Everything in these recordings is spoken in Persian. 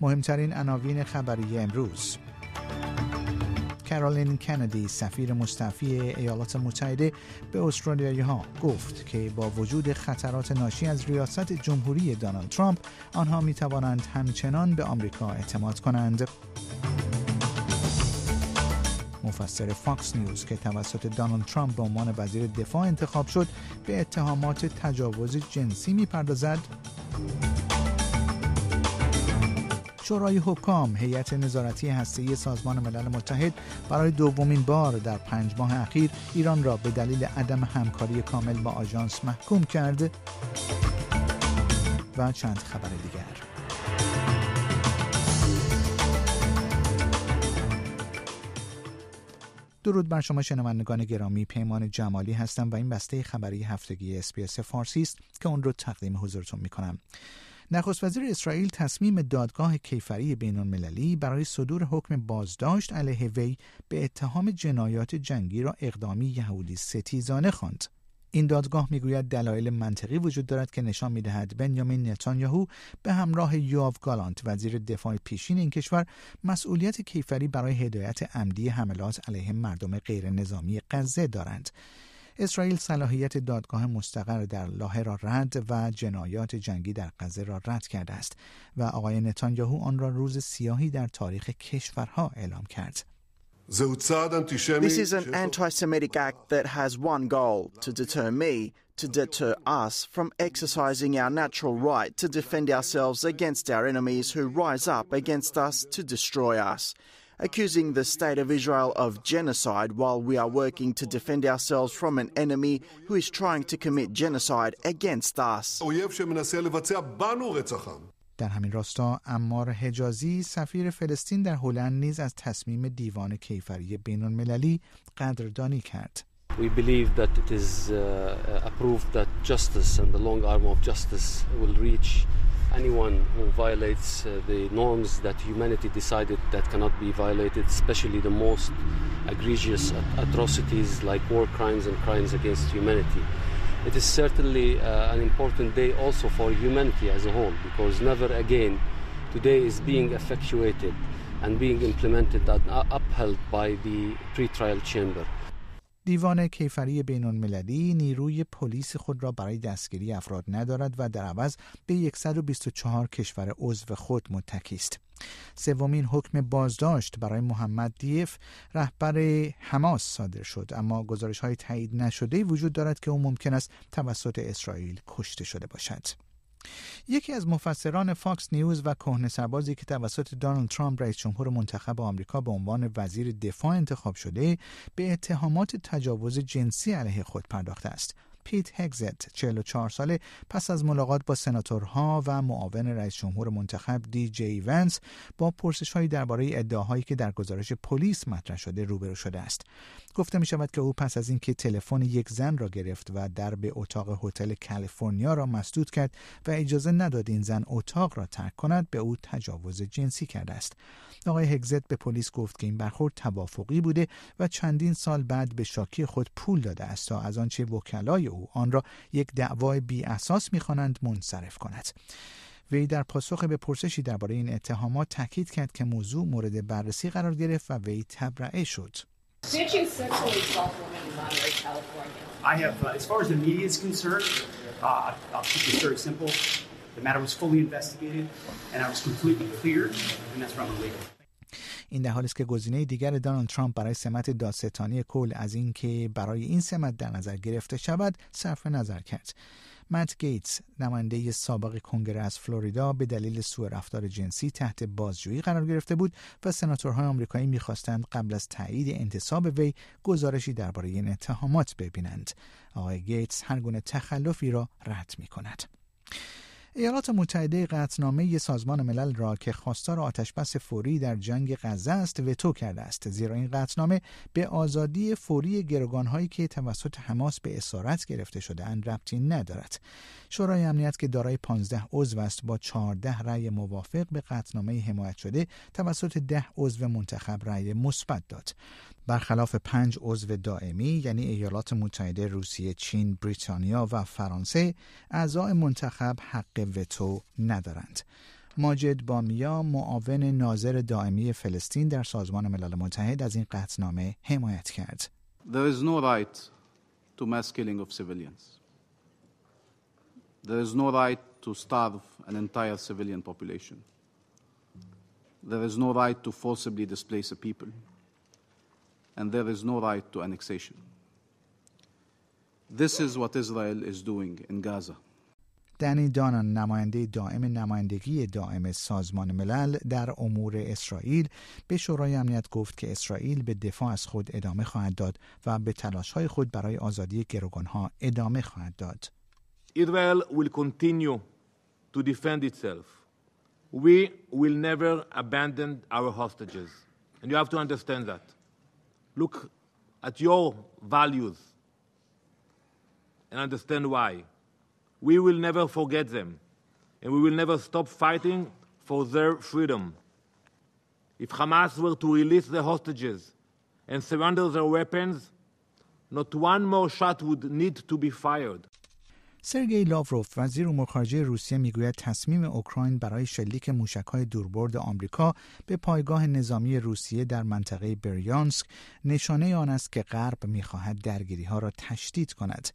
مهمترین عناوین خبری امروز کارولین کندی سفیر مستعفی ایالات متحده به استرالیایی ها گفت که با وجود خطرات ناشی از ریاست جمهوری دانالد ترامپ آنها می توانند همچنان به آمریکا اعتماد کنند مفسر فاکس نیوز که توسط دانالد ترامپ به عنوان وزیر دفاع انتخاب شد به اتهامات تجاوز جنسی میپردازد شورای حکام هیئت نظارتی هسته سازمان ملل متحد برای دومین بار در پنج ماه اخیر ایران را به دلیل عدم همکاری کامل با آژانس محکوم کرد و چند خبر دیگر درود بر شما شنوندگان گرامی پیمان جمالی هستم و این بسته خبری هفتگی اسپیس فارسی است که اون رو تقدیم حضورتون می نخست وزیر اسرائیل تصمیم دادگاه کیفری بین المللی برای صدور حکم بازداشت علیه وی به اتهام جنایات جنگی را اقدامی یهودی ستیزانه خواند. این دادگاه میگوید دلایل منطقی وجود دارد که نشان میدهد بنیامین نتانیاهو به همراه یاو گالانت وزیر دفاع پیشین این کشور مسئولیت کیفری برای هدایت عمدی حملات علیه مردم غیر نظامی غزه دارند اسرائیل صلاحیت دادگاه مستقر در لاهه را رد و جنایات جنگی در غزه را رد کرده است و آقای نتانیاهو آن را روز سیاهی در تاریخ کشورها اعلام کرد. This is an anti Semitic act that has one goal to deter me, to deter us from exercising our natural right to defend ourselves against our enemies who rise up against us to destroy us. accusing the State of Israel of genocide while we are working to defend ourselves from an enemy who is trying to commit genocide against us. در همین راستا امار حجازی سفیر فلسطین در هلند نیز از تصمیم دیوان کیفری بین المللی قدردانی کرد. We believe that it is uh, uh, approved that justice and the long arm of justice will reach anyone who violates uh, the norms that humanity decided that cannot be violated, especially the most egregious atrocities like war crimes and crimes against humanity. It is certainly uh, an important day also for humanity as a whole because never again today is being effectuated and being implemented and uh, upheld by the pre-trial chamber. دیوان کیفری بین نیروی پلیس خود را برای دستگیری افراد ندارد و در عوض به 124 کشور عضو خود متکی است. سومین حکم بازداشت برای محمد دیف رهبر حماس صادر شد اما گزارش های تایید نشده وجود دارد که او ممکن است توسط اسرائیل کشته شده باشد. یکی از مفسران فاکس نیوز و کهنه سربازی که توسط دونالد ترامپ رئیس جمهور منتخب آمریکا به عنوان وزیر دفاع انتخاب شده به اتهامات تجاوز جنسی علیه خود پرداخته است پیت هگزت 44 ساله پس از ملاقات با سناتورها و معاون رئیس جمهور منتخب دی جی ونس با پرسشهایی درباره ادعاهایی که در گزارش پلیس مطرح شده روبرو شده است گفته می شود که او پس از اینکه تلفن یک زن را گرفت و در به اتاق هتل کالیفرنیا را مسدود کرد و اجازه نداد این زن اتاق را ترک کند به او تجاوز جنسی کرده است آقای هگزت به پلیس گفت که این برخورد توافقی بوده و چندین سال بعد به شاکی خود پول داده است تا از آنچه وکلای آن را یک دعوای بی اساس می منصرف کند وی در پاسخ به پرسشی درباره این اتهامات تاکید کرد که موضوع مورد بررسی قرار گرفت و وی تبرئه شد این در حالی است که گزینه دیگر دونالد ترامپ برای سمت دادستانی کل از اینکه برای این سمت در نظر گرفته شود صرف نظر کرد مت گیتس نماینده سابق کنگره از فلوریدا به دلیل سوء رفتار جنسی تحت بازجویی قرار گرفته بود و سناتورهای آمریکایی میخواستند قبل از تایید انتصاب وی گزارشی درباره این اتهامات ببینند آقای گیتس هرگونه تخلفی را رد می کند. ایالات متحده قطعنامه سازمان ملل را که خواستار آتشبس فوری در جنگ غزه است وتو کرده است زیرا این قطنامه به آزادی فوری گروگانهایی که توسط حماس به اسارت گرفته شده اند ربطی ندارد شورای امنیت که دارای 15 عضو است با 14 رأی موافق به قطنامه حمایت شده توسط 10 عضو منتخب رأی مثبت داد برخلاف پنج عضو دائمی یعنی ایالات متحده روسیه، چین، بریتانیا و فرانسه اعضای منتخب حق وتو ندارند. ماجد بامیا معاون ناظر دائمی فلسطین در سازمان ملل متحد از این قطعنامه حمایت کرد. There is no right to mass killing of civilians. There is no right to starve an entire civilian population. There is no right to forcibly displace a people. and there is no right to annexation. This is what Israel is doing in Gaza. دنی دانان نماینده دائم نمایندگی دائم سازمان ملل در امور اسرائیل به شورای امنیت گفت که اسرائیل به دفاع از خود ادامه خواهد داد و به تلاش های خود برای آزادی گروگان ها ادامه خواهد داد. Israel will continue to defend itself. We will never abandon our hostages. And you have to understand that. Look at your values and understand why. We will never forget them, and we will never stop fighting for their freedom. If Hamas were to release the hostages and surrender their weapons, not one more shot would need to be fired. سرگئی لاوروف وزیر امور خارجه روسیه میگوید تصمیم اوکراین برای شلیک های دوربرد آمریکا به پایگاه نظامی روسیه در منطقه بریانسک نشانه آن است که غرب میخواهد درگیریها را تشدید کند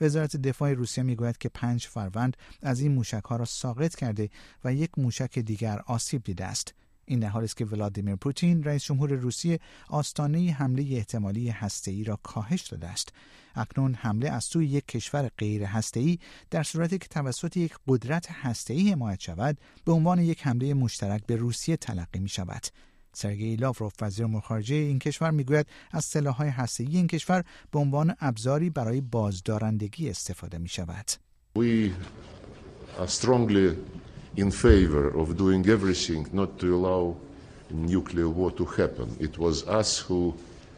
وزارت دفاع روسیه میگوید که پنج فروند از این موشک ها را ساقط کرده و یک موشک دیگر آسیب دیده است این در است که ولادیمیر پوتین رئیس جمهور روسیه آستانه حمله احتمالی هسته‌ای را کاهش داده است اکنون حمله از سوی یک کشور غیر هسته‌ای در صورتی که توسط یک قدرت هسته‌ای حمایت شود به عنوان یک حمله مشترک به روسیه تلقی می شود سرگئی لاوروف وزیر امور خارجه این کشور میگوید از سلاح‌های هسته‌ای این کشور به عنوان ابزاری برای بازدارندگی استفاده می شود. in favor of doing everything not to allow nuclear war to happen. It was us who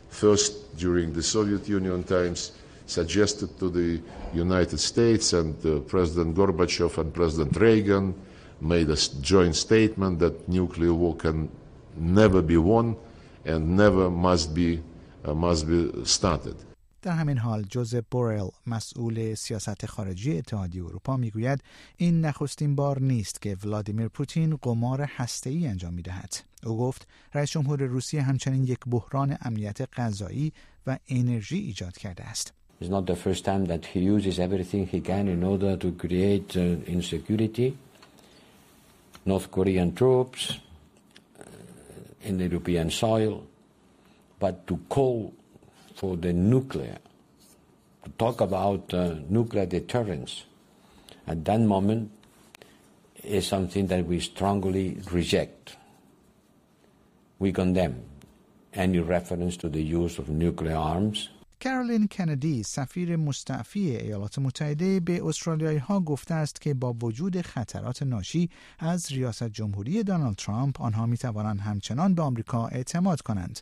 first during the Soviet Union times suggested to the United States and uh, President Gorbachev and President Reagan made a joint statement that nuclear war can never be won and never must be uh, must be started. در همین حال جوزپ بورل مسئول سیاست خارجی اتحادیه اروپا میگوید این نخستین بار نیست که ولادیمیر پوتین قمار ای انجام میدهد او گفت رئیس جمهور روسیه همچنین یک بحران امنیت غذایی و انرژی ایجاد کرده است North but to call for the nuclear, to talk about uh, nuclear deterrence at that moment is something that we strongly reject. We condemn any reference to the use of nuclear arms کارولین کندی سفیر مستعفی ایالات متحده به استرالیایی ها گفته است که با وجود خطرات ناشی از ریاست جمهوری دانالد ترامپ آنها می توانند همچنان به آمریکا اعتماد کنند.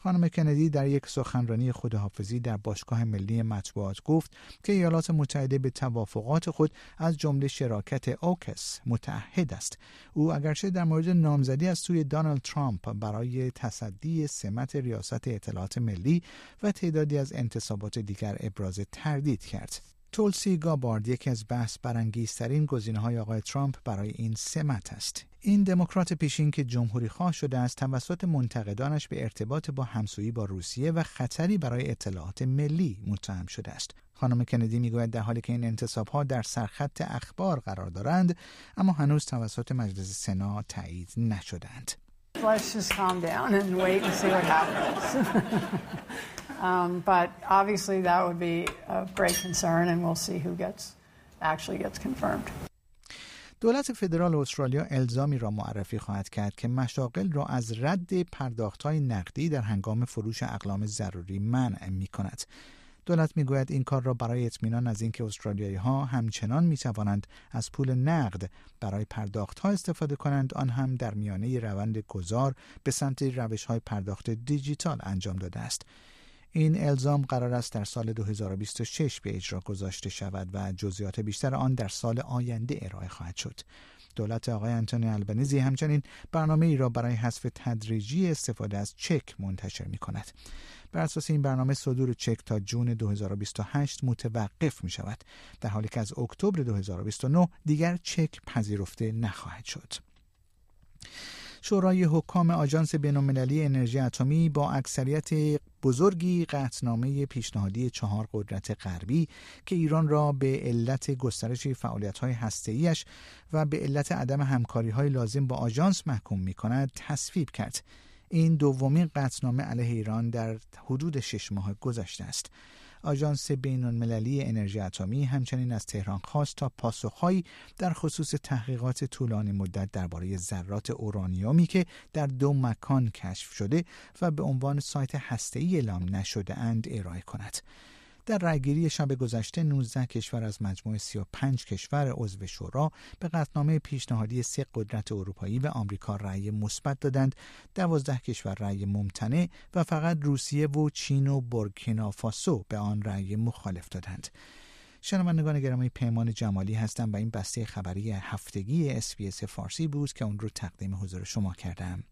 خانم کندی در یک سخنرانی خداحافظی در باشگاه ملی مطبوعات گفت که ایالات متحده به توافقات خود از جمله شراکت اوکس متعهد است. او اگرچه در مورد نامزدی از سوی دانالد ترامپ برای تصدی سمت ریاست اطلاعات ملی و تعدادی از انتصابات دیگر ابراز تردید کرد. تولسی گابارد یکی از بحث برانگیزترین های آقای ترامپ برای این سمت است. این دموکرات پیشین که جمهوری خواه شده است توسط منتقدانش به ارتباط با همسویی با روسیه و خطری برای اطلاعات ملی متهم شده است. خانم کندی میگوید در حالی که این انتصاب ها در سرخط اخبار قرار دارند اما هنوز توسط مجلس سنا تایید نشدند. Um, but obviously, that would be concern, and we'll see who gets actually gets confirmed. دولت فدرال استرالیا الزامی را معرفی خواهد کرد که مشاغل را از رد پرداخت های نقدی در هنگام فروش اقلام ضروری منع می کند. دولت میگوید این کار را برای اطمینان از اینکه استرالیایی ها همچنان می توانند از پول نقد برای پرداخت ها استفاده کنند آن هم در میانه روند گذار به سمت روش های پرداخت دیجیتال انجام داده است. این الزام قرار است در سال 2026 به اجرا گذاشته شود و جزئیات بیشتر آن در سال آینده ارائه خواهد شد. دولت آقای انتونی البنیزی همچنین برنامه ای را برای حذف تدریجی استفاده از چک منتشر می کند. بر اساس این برنامه صدور چک تا جون 2028 متوقف می شود در حالی که از اکتبر 2029 دیگر چک پذیرفته نخواهد شد. شورای حکام آژانس بین‌المللی انرژی اتمی با اکثریت بزرگی قطعنامه پیشنهادی چهار قدرت غربی که ایران را به علت گسترش فعالیت‌های هسته‌ایش و به علت عدم همکاری‌های لازم با آژانس محکوم می‌کند تصویب کرد این دومین قطعنامه علیه ایران در حدود شش ماه گذشته است آژانس بین‌المللی انرژی اتمی همچنین از تهران خواست تا پاسخهایی در خصوص تحقیقات طولانی مدت درباره ذرات اورانیومی که در دو مکان کشف شده و به عنوان سایت هسته‌ای اعلام نشده اند ارائه کند. در رأیگیری شب گذشته 19 کشور از مجموع 35 کشور عضو شورا به قطنامه پیشنهادی سه قدرت اروپایی و آمریکا رأی مثبت دادند 12 کشور رأی ممتنع و فقط روسیه و چین و بورکینافاسو به آن رأی مخالف دادند شنوندگان گرامی پیمان جمالی هستم و این بسته خبری هفتگی اسپیس فارسی بود که اون رو تقدیم حضور شما کردم.